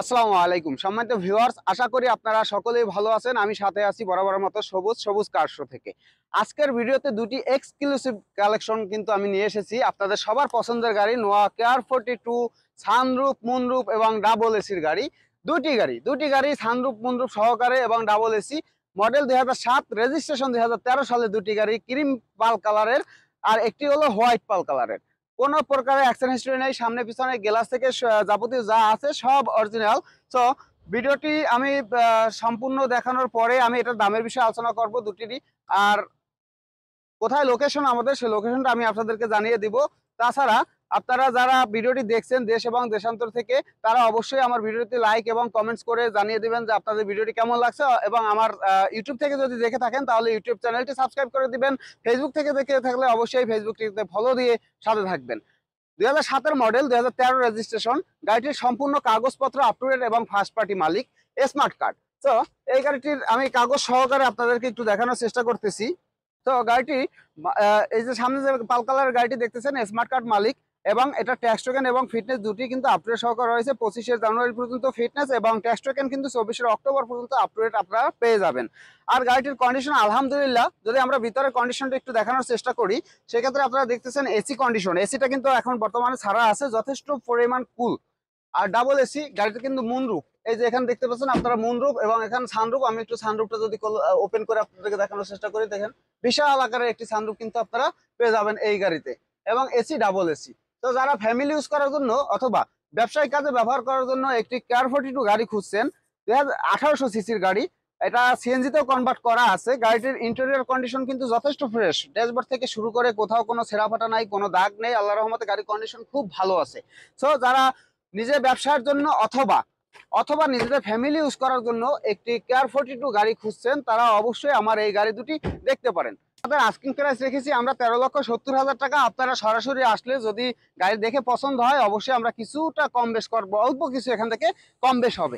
আসসালামু আলাইকুম সম্মানিত ভিউয়ার্স আশা করি আপনারা সকলেই ভালো আছেন আমি সাথে আছি বরাবর মতো সবুজ সবুজ কারশো থেকে আজকের ভিডিওতে দুটি এক্সক্লুসিভ কালেকশন কিন্তু আমি নিয়ে এসেছি আপনাদের সবার পছন্দের গাড়ি নোয়া কেয়ার ফোর্টি টু সানরূপ মুনরূপ এবং ডাবল এসির গাড়ি দুটি গাড়ি দুটি গাড়ি সানরূপ মুনরূপ সহকারে এবং ডাবল এসি মডেল দুই সাত রেজিস্ট্রেশন দুই সালে দুটি গাড়ি ক্রিম পাল কালারের আর একটি হলো হোয়াইট পাল কালারের কোনো প্রকারের অ্যাকশন হিস্ট্রি নেই সামনে পিছনে গ্লাস থেকে যাবতীয় যা আছে সব অরিজিনাল সো ভিডিওটি আমি সম্পূর্ণ দেখানোর পরে আমি এটার দামের বিষয়ে আলোচনা করব দুটিরই আর কোথায় লোকেশন আমাদের সেই লোকেশনটা আমি আপনাদেরকে জানিয়ে দিব তাছাড়া আপনারা যারা ভিডিওটি দেখছেন দেশ এবং দেশান্তর থেকে তারা অবশ্যই আমার ভিডিওটি লাইক এবং কমেন্টস করে জানিয়ে দেবেন যে আপনাদের ভিডিওটি কেমন লাগছে এবং আমার ইউটিউব থেকে যদি দেখে থাকেন তাহলে ইউটিউব চ্যানেলটি সাবস্ক্রাইব করে দিবেন ফেসবুক থেকে দেখে থাকলে অবশ্যই ফেসবুকটিতে ফলো দিয়ে সাথে থাকবেন দুই হাজার সাতের মডেল দুই হাজার তেরো রেজিস্ট্রেশন গাড়িটির সম্পূর্ণ কাগজপত্র আপ টু ডেট এবং ফার্স্ট পার্টি মালিক স্মার্ট কার্ড তো এই গাড়িটির আমি কাগজ সহকারে আপনাদেরকে একটু দেখানোর চেষ্টা করতেছি তো গাড়িটি এই যে সামনে যে পাল কালার গাড়িটি দেখতেছেন স্মার্ট কার্ড মালিক এবং এটা ট্যাক্স টোকেন এবং ফিটনেস দুটি কিন্তু আপডেট সহকার রয়েছে পঁচিশে জানুয়ারি পর্যন্ত ফিটনেস এবং ট্যাক্স টোকেন কিন্তু চব্বিশে অক্টোবর পর্যন্ত আপডেট আপনারা পেয়ে যাবেন আর গাড়িটির কন্ডিশন আলহামদুলিল্লাহ যদি আমরা ভিতরে কন্ডিশনটা একটু দেখানোর চেষ্টা করি সেক্ষেত্রে আপনারা দেখতেছেন এসি কন্ডিশন এসিটা কিন্তু এখন বর্তমানে ছাড়া আছে যথেষ্ট পরিমাণ কুল আর ডাবল এসি গাড়িটা কিন্তু মুনরুখ এই যে এখানে দেখতে পাচ্ছেন আপনারা মুনরূপ এবং এখানে সানরূপ আমি একটু সানরূপটা যদি ওপেন করে আপনাদেরকে দেখানোর চেষ্টা করি দেখেন বিশাল আকারের একটি সানরূপ কিন্তু আপনারা পেয়ে যাবেন এই গাড়িতে এবং এসি ডাবল এসি তো যারা ফ্যামিলি ইউজ করার জন্য অথবা ব্যবসায়িক কাজে ব্যবহার করার জন্য একটি কেয়ার ফোর্টি টু গাড়ি খুঁজছেন দুই আঠারোশো সিসির গাড়ি এটা সিএনজিতেও কনভার্ট করা আছে গাড়িটির ইন্টেরিয়ার কন্ডিশন কিন্তু যথেষ্ট ফ্রেশ ড্যাশবোর্ড থেকে শুরু করে কোথাও কোনো ছেঁড়া ফাটা নাই কোনো দাগ নেই আল্লাহ রহমতে গাড়ির কন্ডিশন খুব ভালো আছে সো যারা নিজে ব্যবসার জন্য অথবা অথবা নিজেদের ফ্যামিলি ইউজ করার জন্য একটি কেয়ার ফোর্টি টু গাড়ি খুঁজছেন তারা অবশ্যই আমার এই গাড়ি দুটি দেখতে পারেন আপনার আস্কিং প্রাইস রেখেছি আমরা তেরো লক্ষ সত্তর হাজার টাকা আপনারা সরাসরি আসলে যদি গাড়ি দেখে পছন্দ হয় অবশ্যই আমরা কিছুটা কম বেশ করবো অল্প কিছু এখান থেকে কম বেশ হবে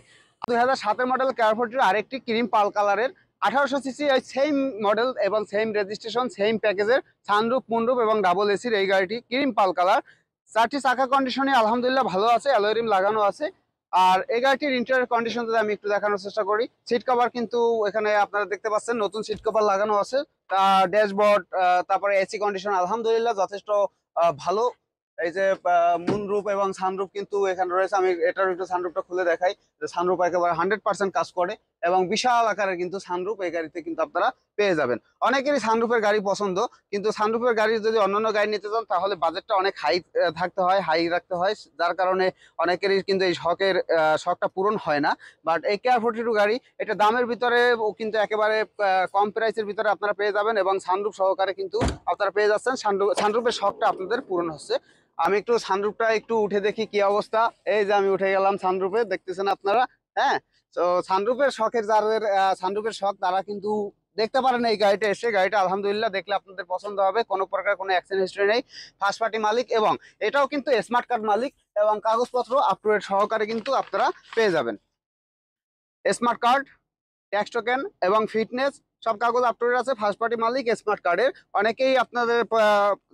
দুই হাজার সাতের মডেল কেয়ার ক্যারফোর্টির আরেকটি ক্রিম পাল কালারের আঠারোশো সিসি ওই সেম মডেল এবং সেম রেজিস্ট্রেশন সেম প্যাকেজের সানরুপ মুনরুপ এবং ডাবল এসির এই গাড়িটি ক্রিম পাল কালার চারটি চাকা কন্ডিশনে আলহামদুলিল্লাহ ভালো আছে অ্যালোয়ারিম লাগানো আছে আর এই গাড়িটির ইন্টারিয়ার কন্ডিশন যদি আমি একটু দেখানোর চেষ্টা করি সিট কভার কিন্তু এখানে আপনারা দেখতে পাচ্ছেন নতুন সিট কভার লাগানো আছে ড্যাশবোর্ড তারপরে এসি কন্ডিশন আলহামদুলিল্লাহ যথেষ্ট ভালো এই যে রূপ এবং সানরূপ কিন্তু এখানে রয়েছে আমি এটার একটু সানরূপটা খুলে দেখাই যে সানরূপ একেবারে হান্ড্রেড পার্সেন্ট কাজ করে এবং বিশাল আকারের কিন্তু সানরুফ এই গাড়িতে কিন্তু আপনারা পেয়ে যাবেন অনেকেরই সানরুফের গাড়ি পছন্দ কিন্তু সানরুফের গাড়ি যদি অন্যান্য গাড়ি নিতে চান তাহলে বাজেটটা অনেক হাই থাকতে হয় হাই রাখতে হয় যার কারণে অনেকেরই কিন্তু এই শখের শখটা পূরণ হয় না বাট এই কেয়ার ফোর্টি টু গাড়ি এটা দামের ভিতরে কিন্তু একেবারে কম প্রাইসের ভিতরে আপনারা পেয়ে যাবেন এবং সানরুফ সহকারে কিন্তু আপনারা পেয়ে যাচ্ছেন সানরু সানরুফের শখটা আপনাদের পূরণ হচ্ছে আমি একটু সানরুফটা একটু উঠে দেখি কি অবস্থা এই যে আমি উঠে গেলাম সানরুফে দেখতেছেন আপনারা হ্যাঁ তো সানরুফের শখের যাদের সানরুফের শখ তারা কিন্তু দেখতে পারেন এই গাড়িটা এসে গাড়িটা আলহামদুলিল্লাহ দেখলে আপনাদের পছন্দ হবে কোনো প্রকার কোনো অ্যাক্সিডেন্ট হিস্ট্রি নেই ফার্স্ট পার্টি মালিক এবং এটাও কিন্তু স্মার্ট কার্ড মালিক এবং কাগজপত্র আপ টু ডেট সহকারে কিন্তু আপনারা পেয়ে যাবেন স্মার্ট কার্ড ট্যাক্স টোকেন এবং ফিটনেস সব কাগজ আপ টু ডেট আছে ফার্স্ট পার্টি মালিক স্মার্ট কার্ডের অনেকেই আপনাদের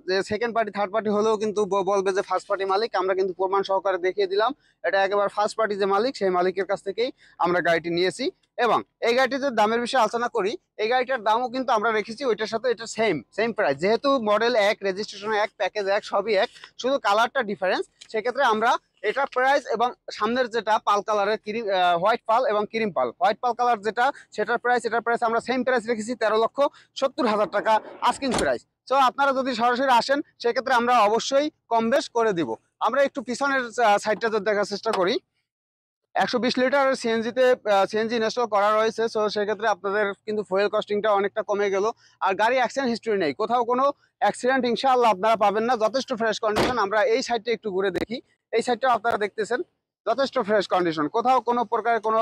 যে সেকেন্ড পার্টি থার্ড পার্টি হলেও কিন্তু বলবে যে ফার্স্ট পার্টি মালিক আমরা কিন্তু প্রমাণ সহকারে দেখিয়ে দিলাম এটা একেবারে ফার্স্ট পার্টি যে মালিক সেই মালিকের কাছ থেকেই আমরা গাড়িটি নিয়েছি এবং এই গাড়িটি যে দামের বিষয়ে আলোচনা করি এই গাড়িটার দামও কিন্তু আমরা রেখেছি ওইটার সাথে এটা সেম সেম প্রাইস যেহেতু মডেল এক রেজিস্ট্রেশন এক প্যাকেজ এক সবই এক শুধু কালারটা ডিফারেন্স সেক্ষেত্রে আমরা এটা প্রাইস এবং সামনের যেটা পাল কালারের ক্রিম হোয়াইট পাল এবং cream pearl white pearl colour যেটা সেটার প্রাইস এটার প্রাইস আমরা সেম প্রাইস রেখেছি তেরো লক্ষ সত্তর হাজার টাকা আস্কিং প্রাইস তো আপনারা যদি সরাসরি আসেন সেক্ষেত্রে আমরা অবশ্যই কম বেশ করে দিব আমরা একটু পিছনের সাইডটা যদি দেখার চেষ্টা করি একশো বিশ লিটার সিএনজিতে সিএনজি ইনস্টল করা রয়েছে সো সেক্ষেত্রে আপনাদের কিন্তু ফুয়েল কস্টিংটা অনেকটা কমে গেল আর গাড়ি অ্যাক্সিডেন্ট হিস্ট্রি নেই কোথাও কোনো অ্যাক্সিডেন্ট ইনশাআল্লাহ আপনারা পাবেন না যথেষ্ট ফ্রেশ কন্ডিশন আমরা এই সাইডটা একটু ঘুরে দেখি এই সাইডটাও আপনারা দেখতেছেন যথেষ্ট ফ্রেশ কন্ডিশন কোথাও কোনো প্রকার কোনো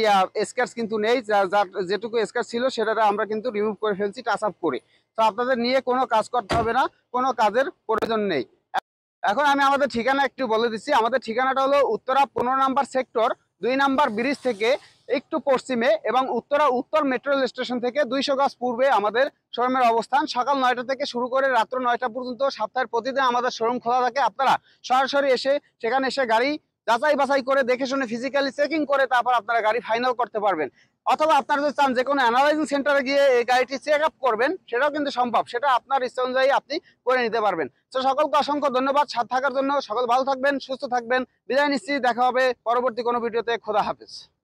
ইয়া স্কেচ কিন্তু নেই যার যেটুকু স্কেচ ছিল সেটা আমরা কিন্তু রিমুভ করে ফেলছি টাচ আপ করে তো আপনাদের নিয়ে কোনো কাজ করতে হবে না কোনো কাজের প্রয়োজন নেই এখন আমি আমাদের ঠিকানা একটু বলে দিচ্ছি আমাদের ঠিকানাটা হলো উত্তরা পনেরো নাম্বার সেক্টর দুই নাম্বার ব্রিজ থেকে একটু পশ্চিমে এবং উত্তরা উত্তর মেট্রো রেল স্টেশন থেকে দুইশো গাছ পূর্বে আমাদের শোরুমের অবস্থান সকাল নয়টা থেকে শুরু করে রাত্র নয়টা পর্যন্ত সপ্তাহের প্রতিদিন আমাদের শোরুম খোলা থাকে আপনারা সরাসরি এসে সেখানে এসে গাড়ি যাচাই বাছাই করে দেখে শুনে ফিজিক্যালি চেকিং করে তারপর আপনারা গাড়ি ফাইনাল করতে পারবেন অথবা আপনারা যদি চান যে কোনো অ্যানালাইজিং সেন্টারে গিয়ে এই গাড়িটি চেক আপ করবেন সেটাও কিন্তু সম্ভব সেটা আপনার ইচ্ছা অনুযায়ী আপনি করে নিতে পারবেন তো সকলকে অসংখ্য ধন্যবাদ সাথ থাকার জন্য সকল ভালো থাকবেন সুস্থ থাকবেন বিদায় নিশ্চিত দেখা হবে পরবর্তী কোনো ভিডিওতে খোদা হাফিজ